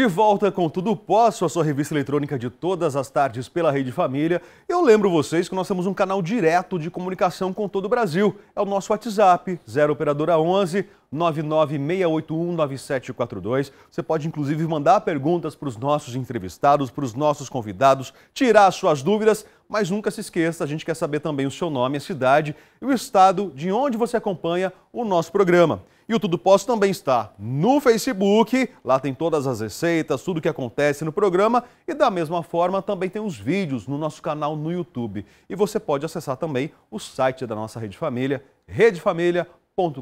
De volta com Tudo Posso, a sua revista eletrônica de todas as tardes pela Rede Família. Eu lembro vocês que nós temos um canal direto de comunicação com todo o Brasil. É o nosso WhatsApp, 0 operadora 11 996819742. Você pode inclusive mandar perguntas para os nossos entrevistados, para os nossos convidados, tirar suas dúvidas, mas nunca se esqueça, a gente quer saber também o seu nome, a cidade e o estado de onde você acompanha o nosso programa. E o Tudo Posso também está no Facebook, lá tem todas as receitas, tudo o que acontece no programa e da mesma forma também tem os vídeos no nosso canal no YouTube. E você pode acessar também o site da nossa Rede Família, redefamilia.com.br.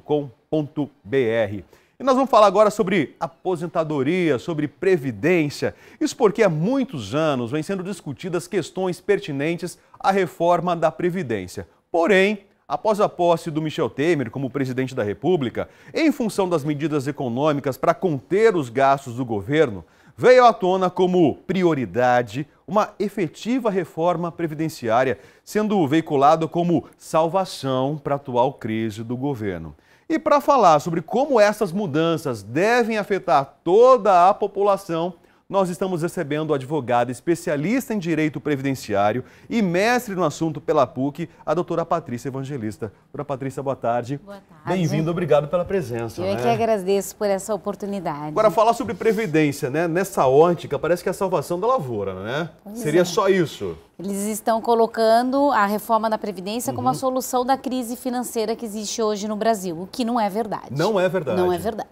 E nós vamos falar agora sobre aposentadoria, sobre previdência. Isso porque há muitos anos vem sendo discutidas questões pertinentes à reforma da previdência. Porém, após a posse do Michel Temer como presidente da República, em função das medidas econômicas para conter os gastos do governo, veio à tona como prioridade uma efetiva reforma previdenciária, sendo veiculada como salvação para a atual crise do governo. E para falar sobre como essas mudanças devem afetar toda a população, nós estamos recebendo o advogada especialista em direito previdenciário e mestre no assunto pela PUC, a doutora Patrícia Evangelista. Doutora Patrícia, boa tarde. Boa tarde. Bem-vindo, obrigado pela presença. Eu é né? que agradeço por essa oportunidade. Agora, falar sobre previdência, né? Nessa ótica, parece que é a salvação da lavoura, né? Pois Seria é. só isso. Eles estão colocando a reforma da Previdência uhum. como a uhum. solução da crise financeira que existe hoje no Brasil, o que não é verdade. Não é verdade. Não é verdade.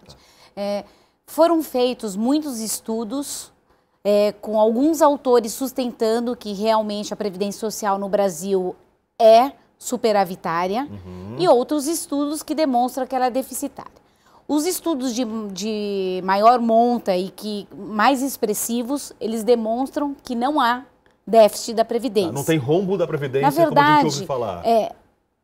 É, foram feitos muitos estudos, é, com alguns autores sustentando que realmente a Previdência Social no Brasil é superavitária, uhum. e outros estudos que demonstram que ela é deficitária. Os estudos de, de maior monta e que mais expressivos, eles demonstram que não há déficit da Previdência. Ah, não tem rombo da Previdência, Na verdade, como a gente ouve falar. É,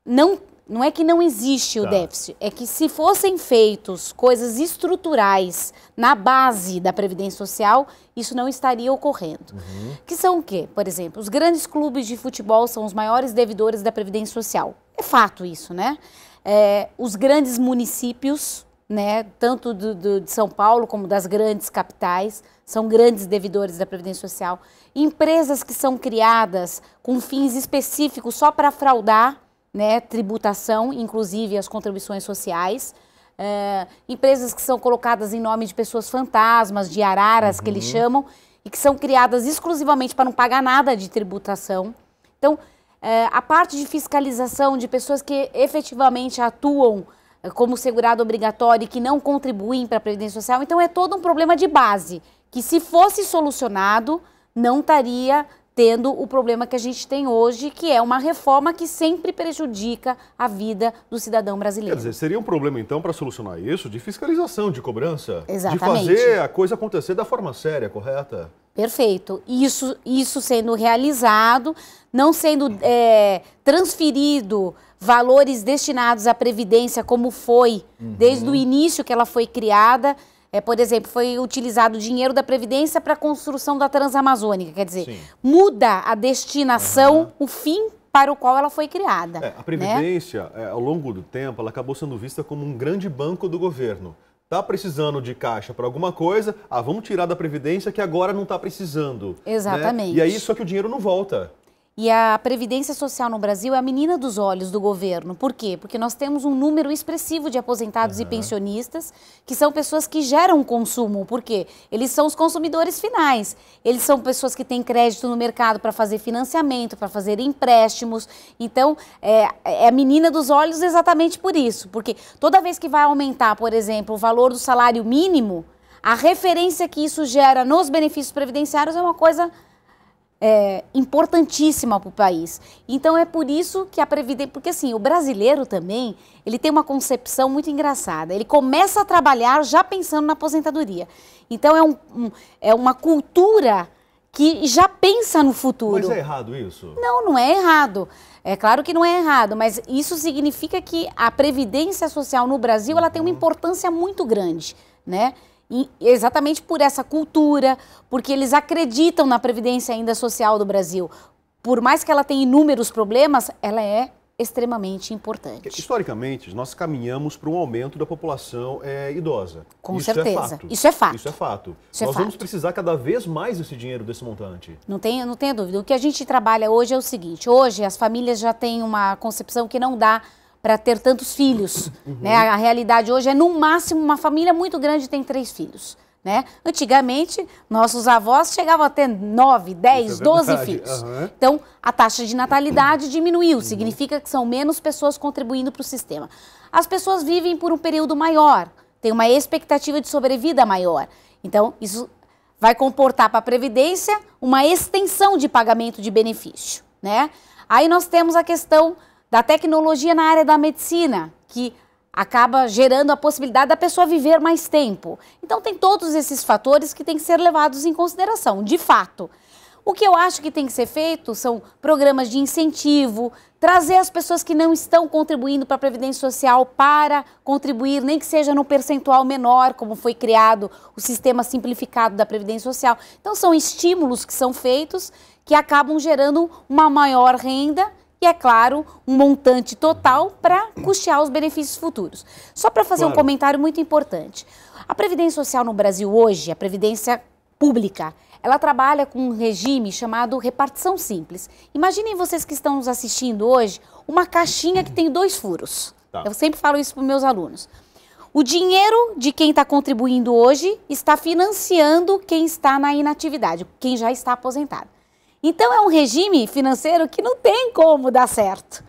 não, não é que não existe o tá. déficit, é que se fossem feitos coisas estruturais na base da Previdência Social, isso não estaria ocorrendo. Uhum. Que são o quê? Por exemplo, os grandes clubes de futebol são os maiores devedores da Previdência Social. É fato isso, né? É, os grandes municípios, né, tanto do, do, de São Paulo como das grandes capitais, são grandes devedores da Previdência Social. Empresas que são criadas com fins específicos só para fraudar né, tributação, inclusive as contribuições sociais. É, empresas que são colocadas em nome de pessoas fantasmas, de araras, uhum. que eles uhum. chamam, e que são criadas exclusivamente para não pagar nada de tributação. Então, é, a parte de fiscalização de pessoas que efetivamente atuam eh, como segurado obrigatório e que não contribuem para a Previdência Social, então é todo um problema de base, que se fosse solucionado, não estaria tendo o problema que a gente tem hoje, que é uma reforma que sempre prejudica a vida do cidadão brasileiro. Quer dizer, seria um problema então para solucionar isso de fiscalização, de cobrança, Exatamente. de fazer a coisa acontecer da forma séria, correta? Perfeito. Isso, isso sendo realizado, não sendo é, transferido valores destinados à Previdência, como foi uhum. desde o início que ela foi criada, é, por exemplo, foi utilizado o dinheiro da Previdência para a construção da Transamazônica. Quer dizer, Sim. muda a destinação, uhum. o fim para o qual ela foi criada. É, a né? Previdência, né? é, ao longo do tempo, ela acabou sendo vista como um grande banco do governo. Está precisando de caixa para alguma coisa, ah, vamos tirar da Previdência que agora não está precisando. Né? Exatamente. Né? E aí, só que o dinheiro não volta. E a Previdência Social no Brasil é a menina dos olhos do governo. Por quê? Porque nós temos um número expressivo de aposentados uhum. e pensionistas, que são pessoas que geram consumo. Por quê? Eles são os consumidores finais. Eles são pessoas que têm crédito no mercado para fazer financiamento, para fazer empréstimos. Então, é, é, a menina dos olhos exatamente por isso. Porque toda vez que vai aumentar, por exemplo, o valor do salário mínimo, a referência que isso gera nos benefícios previdenciários é uma coisa é, importantíssima para o país. Então é por isso que a Previdência, porque assim, o brasileiro também, ele tem uma concepção muito engraçada, ele começa a trabalhar já pensando na aposentadoria. Então é, um, um, é uma cultura que já pensa no futuro. Mas é errado isso? Não, não é errado. É claro que não é errado, mas isso significa que a previdência social no Brasil ela tem uma uhum. importância muito grande, né? exatamente por essa cultura, porque eles acreditam na previdência ainda social do Brasil. Por mais que ela tenha inúmeros problemas, ela é extremamente importante. Historicamente, nós caminhamos para um aumento da população é, idosa. Com Isso é certeza. É Isso é fato. Isso é fato. Isso é nós é vamos precisar cada vez mais desse dinheiro, desse montante. Não tenha, não tenha dúvida. O que a gente trabalha hoje é o seguinte: hoje as famílias já têm uma concepção que não dá para ter tantos filhos. Uhum. Né? A, a realidade hoje é, no máximo, uma família muito grande tem três filhos. Né? Antigamente, nossos avós chegavam a ter dez, é doze é filhos. Uhum. Então, a taxa de natalidade uhum. diminuiu, uhum. significa que são menos pessoas contribuindo para o sistema. As pessoas vivem por um período maior, têm uma expectativa de sobrevida maior. Então, isso vai comportar para a Previdência uma extensão de pagamento de benefício. Né? Aí nós temos a questão da tecnologia na área da medicina, que acaba gerando a possibilidade da pessoa viver mais tempo. Então tem todos esses fatores que têm que ser levados em consideração, de fato. O que eu acho que tem que ser feito são programas de incentivo, trazer as pessoas que não estão contribuindo para a Previdência Social para contribuir, nem que seja num percentual menor, como foi criado o sistema simplificado da Previdência Social. Então, são estímulos que são feitos que acabam gerando uma maior renda e, é claro, um montante total para custear os benefícios futuros. Só para fazer claro. um comentário muito importante. A Previdência Social no Brasil hoje, a Previdência Pública, ela trabalha com um regime chamado repartição simples. Imaginem vocês que estão nos assistindo hoje uma caixinha que tem dois furos. Tá. Eu sempre falo isso para meus alunos. O dinheiro de quem está contribuindo hoje está financiando quem está na inatividade, quem já está aposentado. Então é um regime financeiro que não tem como dar certo.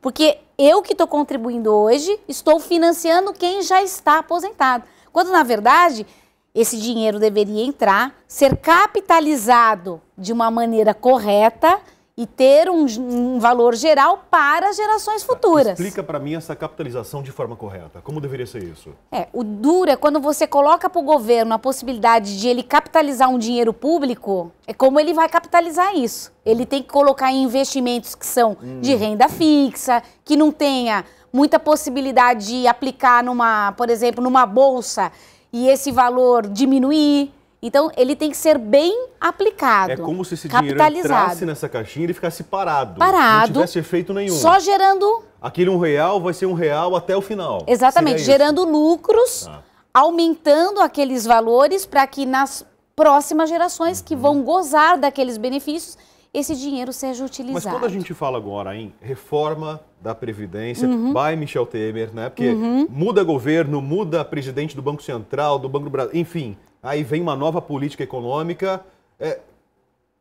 Porque eu que estou contribuindo hoje, estou financiando quem já está aposentado. Quando, na verdade, esse dinheiro deveria entrar, ser capitalizado de uma maneira correta e ter um, um, valor geral para gerações tá, futuras. Explica para mim essa capitalização de forma correta. Como deveria ser isso? É, o duro é quando você coloca para o governo a possibilidade de ele capitalizar um dinheiro público, é como ele vai capitalizar isso. Ele tem que colocar em investimentos que são hum. de renda fixa, que não tenha muita possibilidade de aplicar numa, por exemplo, numa bolsa e esse valor diminuir. Então, ele tem que ser bem aplicado. É como se esse dinheiro entrasse nessa caixinha e ele ficasse parado. Parado. Não tivesse efeito nenhum. Só gerando... Aquele um real vai ser um real até o final. Exatamente, gerando lucros, ah. aumentando aqueles valores para que nas próximas gerações que uhum. vão gozar daqueles benefícios, esse dinheiro seja utilizado. Mas quando a gente fala agora em reforma da Previdência, uhum. by Michel Temer, né? Porque uhum. muda governo, muda presidente do Banco Central, do Banco do Brasil, enfim aí vem uma nova política econômica. É...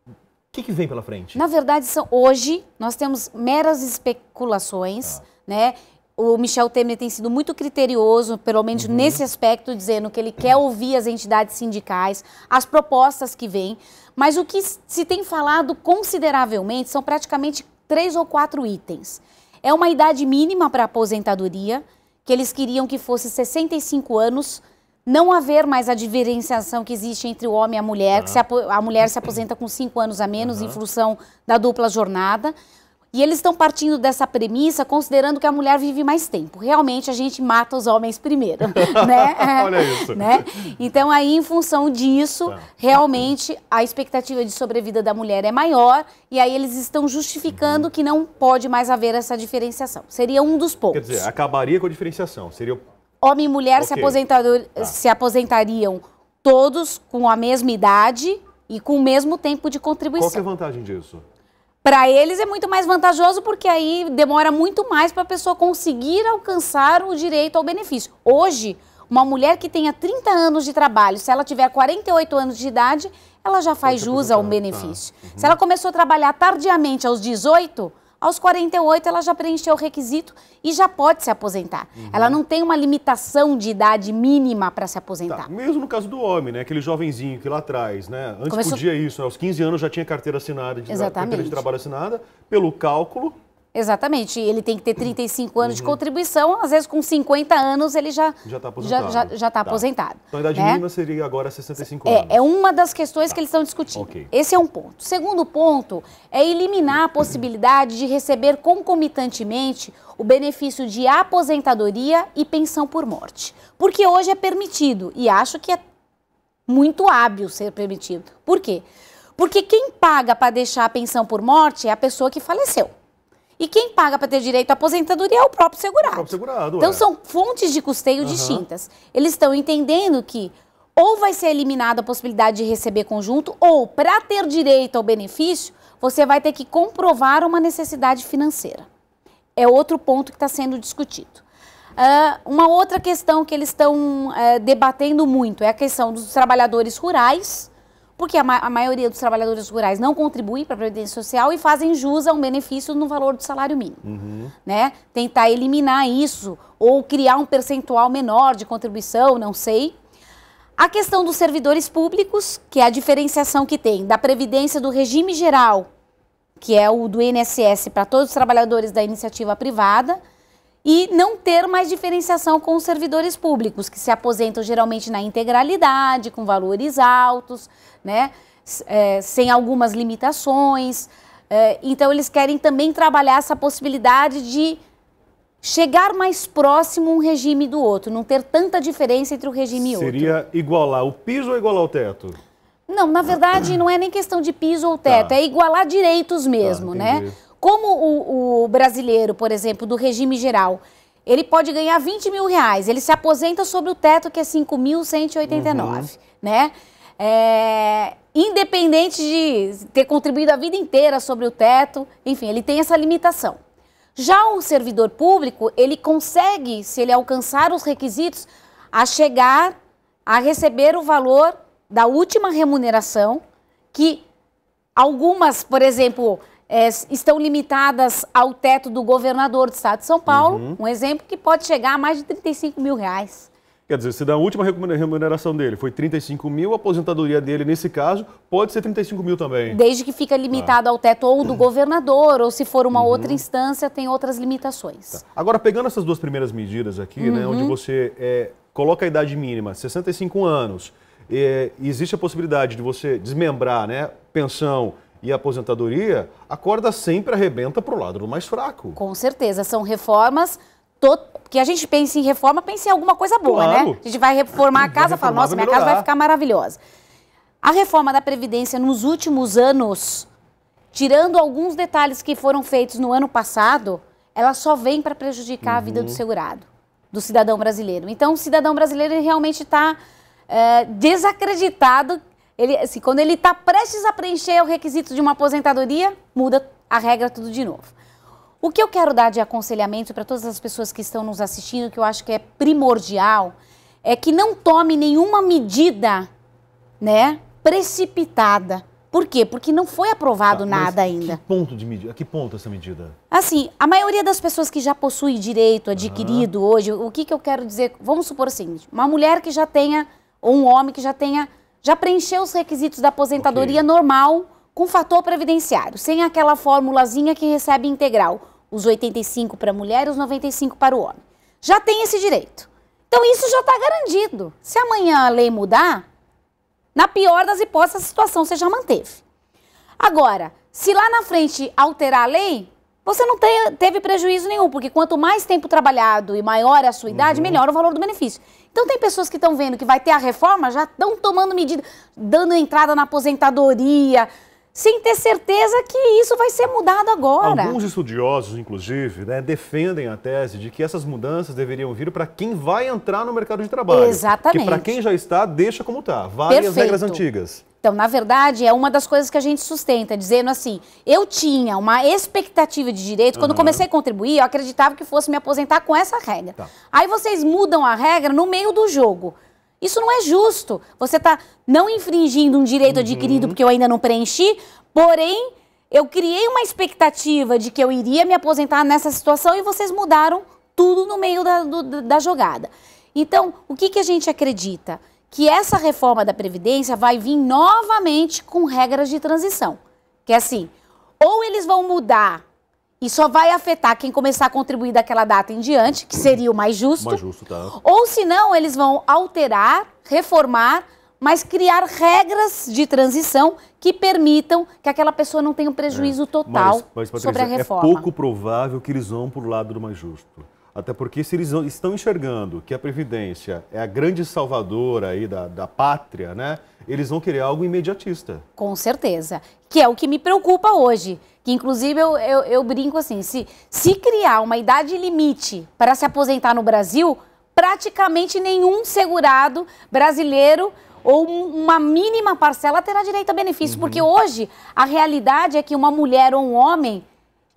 O que, que vem pela frente? Na verdade, são, hoje nós temos meras especulações, ah. né? O Michel Temer tem sido muito criterioso, pelo menos uhum. nesse aspecto, dizendo que ele quer ouvir as entidades sindicais, as propostas que vêm. Mas o que se tem falado consideravelmente são praticamente três ou quatro itens. É uma idade mínima para aposentadoria, que eles queriam que fosse 65 anos, não haver mais a diferenciação que existe entre o homem e a mulher, uhum. que se, a mulher se aposenta com cinco anos a menos uhum. em função da dupla jornada. E eles estão partindo dessa premissa, considerando que a mulher vive mais tempo. Realmente, a gente mata os homens primeiro, né? Olha isso. Né? Então, aí, em função disso, tá. realmente, a expectativa de sobrevida da mulher é maior. E aí, eles estão justificando uhum. que não pode mais haver essa diferenciação. Seria um dos pontos. Quer dizer, acabaria com a diferenciação. Seria homem e mulher okay. se, aposentador, ah. se aposentariam todos com a mesma idade e com o mesmo tempo de contribuição. Qual é a vantagem disso? Para eles é muito mais vantajoso porque aí demora muito mais para a pessoa conseguir alcançar o direito ao benefício. Hoje, uma mulher que tenha 30 anos de trabalho, se ela tiver 48 anos de idade, ela já faz jus ao benefício. Tá. Uhum. Se ela começou a trabalhar tardiamente aos 18, aos 48 ela já preencheu o requisito e já pode se aposentar. Uhum. Ela não tem uma limitação de idade mínima para se aposentar. Tá. Mesmo no caso do homem, né? Aquele jovenzinho que lá atrás, né? Antes Começou... podia isso, né? aos 15 anos já tinha carteira assinada, de, carteira de trabalho assinada, pelo cálculo Exatamente. Ele tem que ter 35 anos uhum. de contribuição, às vezes com 50 anos ele já já está aposentado. Já, já, já tá tá. aposentado então a idade né? mínima seria agora 65 é, anos. É uma das questões tá. que eles estão discutindo. Okay. Esse é um ponto. Segundo ponto é eliminar a possibilidade de receber concomitantemente o benefício de aposentadoria e pensão por morte. Porque hoje é permitido e acho que é muito hábil ser permitido. Por quê? Porque quem paga para deixar a pensão por morte é a pessoa que faleceu. E quem paga para ter direito à aposentadoria é o próprio segurado. O próprio segurado então, é. são fontes de custeio uhum. distintas. Eles estão entendendo que ou vai ser eliminada a possibilidade de receber conjunto, ou para ter direito ao benefício, você vai ter que comprovar uma necessidade financeira. É outro ponto que está sendo discutido. Uh, uma outra questão que eles estão uh, eh, debatendo muito é a questão dos trabalhadores rurais porque a, ma a maioria dos trabalhadores rurais não contribui para a Previdência Social e fazem jus a um benefício no valor do salário mínimo. Uhum. Né? Tentar eliminar isso ou criar um percentual menor de contribuição, não sei. A questão dos servidores públicos, que é a diferenciação que tem da Previdência do regime geral, que é o do INSS para todos os trabalhadores da iniciativa privada, e não ter mais diferenciação com os servidores públicos, que se aposentam geralmente na integralidade, com valores altos, né? É, sem algumas limitações. É, então, eles querem também trabalhar essa possibilidade de chegar mais próximo um regime do outro, não ter tanta diferença entre o regime Seria e outro. Seria igualar o piso ou igualar o teto? Não, na verdade, não é nem questão de piso ou teto, tá. é igualar direitos mesmo, tá, né? Como o, o brasileiro, por exemplo, do regime geral, ele pode ganhar 20 mil reais, ele se aposenta sobre o teto que é 5.189, uhum. né? É, independente de ter contribuído a vida inteira sobre o teto, enfim, ele tem essa limitação. Já o servidor público, ele consegue, se ele alcançar os requisitos, a chegar a receber o valor da última remuneração, que algumas, por exemplo, é, estão limitadas ao teto do governador do estado de São Paulo, uhum. um exemplo que pode chegar a mais de 35 mil reais. Quer dizer, se da última remuneração dele foi 35 mil, a aposentadoria dele, nesse caso, pode ser 35 mil também. Desde que fica limitado ah. ao teto ou do uhum. governador, ou se for uma uhum. outra instância, tem outras limitações. Tá. Agora, pegando essas duas primeiras medidas aqui, uhum. né, onde uhum. você é, coloca a idade mínima, 65 anos, é, existe a possibilidade de você desmembrar né, pensão e a aposentadoria, a corda sempre arrebenta para o lado do mais fraco. Com certeza, são reformas to... que a gente pense em reforma, pense em alguma coisa boa, né? claro. né? A gente vai reformar a casa, fala, nossa, minha casa vai ficar maravilhosa. A reforma da Previdência nos últimos anos, tirando alguns detalhes que foram feitos no ano passado, ela só vem para prejudicar uhum. a vida do uhum. segurado, do cidadão brasileiro. Então, o cidadão brasileiro realmente está é, eh, desacreditado ele, assim, quando ele está prestes a preencher o requisito de uma aposentadoria, muda a regra tudo de novo. O que eu quero dar de aconselhamento para todas as pessoas que estão nos assistindo, que eu acho que é primordial, é que não tome nenhuma medida, né, precipitada. Por quê? Porque não foi aprovado tá, nada ainda. Que ponto de medida? A que ponto essa medida? Assim, a maioria das pessoas que já possui direito adquirido uhum. hoje, o que, que eu quero dizer? Vamos supor o seguinte: uma mulher que já tenha, ou um homem que já tenha já preencheu os requisitos da aposentadoria okay. normal com fator previdenciário, sem aquela formulazinha que recebe integral, os 85 para a mulher e os 95 para o homem. Já tem esse direito. Então isso já está garantido. Se amanhã a lei mudar, na pior das hipóteses, a situação você já manteve. Agora, se lá na frente alterar a lei, você não te, teve prejuízo nenhum, porque quanto mais tempo trabalhado e maior é a sua idade, uhum. melhor o valor do benefício. Então tem pessoas que estão vendo que vai ter a reforma, já estão tomando medida, dando entrada na aposentadoria, sem ter certeza que isso vai ser mudado agora. Alguns estudiosos, inclusive, né, defendem a tese de que essas mudanças deveriam vir para quem vai entrar no mercado de trabalho. Exatamente. Que para quem já está, deixa como está. Várias Perfeito. regras antigas. Então, na verdade, é uma das coisas que a gente sustenta, dizendo assim: eu tinha uma expectativa de direito, quando uhum. comecei a contribuir, eu acreditava que fosse me aposentar com essa regra. Tá. Aí vocês mudam a regra no meio do jogo. Isso não é justo. Você está não infringindo um direito uhum. adquirido porque eu ainda não preenchi, porém, eu criei uma expectativa de que eu iria me aposentar nessa situação e vocês mudaram tudo no meio da, do, da jogada. Então, o que, que a gente acredita? que essa reforma da Previdência vai vir novamente com regras de transição. Que é assim, ou eles vão mudar e só vai afetar quem começar a contribuir daquela data em diante, que seria o mais justo. Mais justo, tá. Ou senão eles vão alterar, reformar, mas criar regras de transição que permitam que aquela pessoa não tenha um prejuízo é. total mas, mas, Patrícia, sobre a é reforma. É pouco provável que eles vão para o lado do mais justo. Até porque se eles estão enxergando que a Previdência é a grande salvadora aí da, da pátria, né? Eles vão querer algo imediatista. Com certeza. Que é o que me preocupa hoje. Que inclusive eu, eu, eu brinco assim: se, se criar uma idade limite para se aposentar no Brasil, praticamente nenhum segurado brasileiro ou uma mínima parcela terá direito a benefício. Uhum. Porque hoje a realidade é que uma mulher ou um homem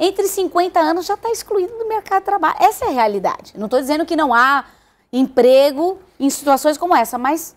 entre 50 anos já está excluído do mercado de trabalho. Essa é a realidade. Não estou dizendo que não há emprego em situações como essa, mas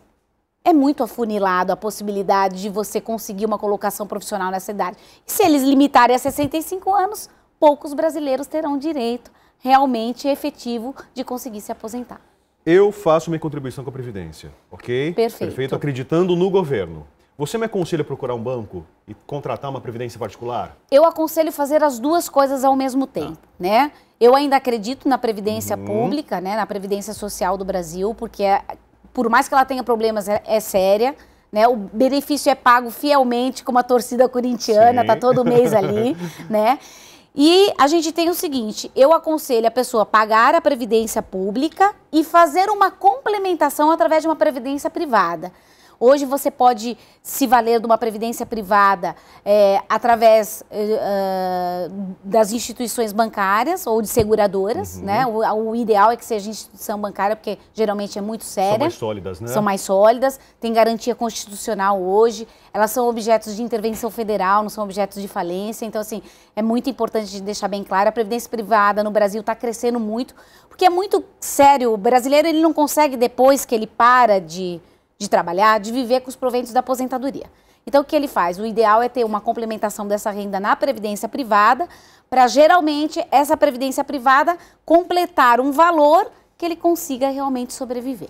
é muito afunilado a possibilidade de você conseguir uma colocação profissional nessa idade. E se eles limitarem a 65 anos, poucos brasileiros terão direito realmente efetivo de conseguir se aposentar. Eu faço minha contribuição com a Previdência, ok? Perfeito. Perfeito, acreditando no governo. Você me aconselha a procurar um banco e contratar uma previdência particular? Eu aconselho fazer as duas coisas ao mesmo tá. tempo, ah. né? Eu ainda acredito na previdência uhum. pública, né, na previdência social do Brasil, porque é, por mais que ela tenha problemas, é, é séria. Né, o benefício é pago fielmente, como a torcida corintiana, tá Sim. tá todo mês ali, né? E a gente tem o seguinte: eu aconselho a pessoa pagar a previdência pública e fazer uma complementação através de uma previdência privada. Hoje você pode se valer de uma previdência privada é, através eh, eh, das instituições bancárias ou de seguradoras, uhum. né? O, o, ideal é que seja instituição bancária, porque geralmente é muito séria. São mais sólidas, né? São mais sólidas, tem garantia constitucional hoje, elas são objetos de intervenção federal, não são objetos de falência. Então, assim, é muito importante deixar bem claro, a previdência privada no Brasil está crescendo muito, porque é muito sério. O brasileiro ele não consegue, depois que ele para de de trabalhar, de viver com os proventos da aposentadoria. Então, o que ele faz? O ideal é ter uma complementação dessa renda na previdência privada, para geralmente essa previdência privada completar um valor que ele consiga realmente sobreviver.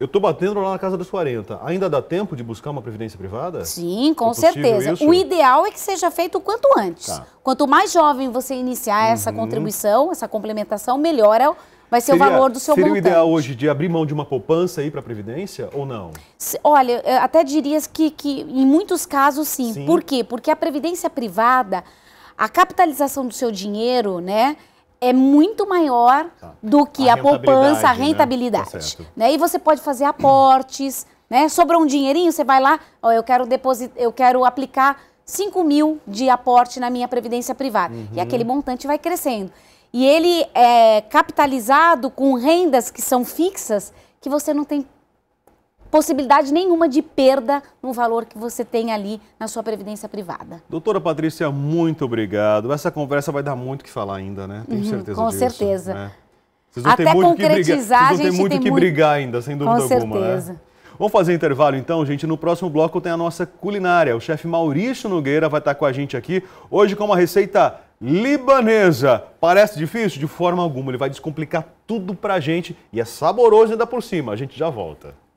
Eu estou batendo lá na casa dos 40. Ainda dá tempo de buscar uma previdência privada? Sim, com é certeza. Isso? O ideal é que seja feito o quanto antes. Tá. Quanto mais jovem você iniciar uhum. essa contribuição, essa complementação, melhor é o vai ser seria, o valor do seu seria montante. Seria o ideal hoje de abrir mão de uma poupança aí para a Previdência ou não? Se, olha, até diria que, que em muitos casos sim. sim. Por quê? Porque a Previdência privada, a capitalização do seu dinheiro, né? É muito maior tá. do que a, a poupança, a rentabilidade. Né? Tá né? E você pode fazer aportes, né? Sobrou um dinheirinho, você vai lá, ó, eu quero deposit... eu quero aplicar 5 mil de aporte na minha previdência privada. Uhum. E aquele montante vai crescendo e ele é capitalizado com rendas que são fixas, que você não tem possibilidade nenhuma de perda no valor que você tem ali na sua previdência privada. Doutora Patrícia, muito obrigado. Essa conversa vai dar muito o que falar ainda, né? Tenho uhum, certeza uhum, com disso. Com certeza. Né? Vocês Até têm muito concretizar, que brigar. Vocês não muito tem que muito... brigar ainda, sem dúvida com alguma. Com né? certeza. Né? Vamos fazer intervalo então, gente. No próximo bloco tem a nossa culinária. O chefe Maurício Nogueira vai estar com a gente aqui hoje com uma receita libanesa. Parece difícil? De forma alguma. Ele vai descomplicar tudo pra gente e é saboroso ainda por cima. A gente já volta.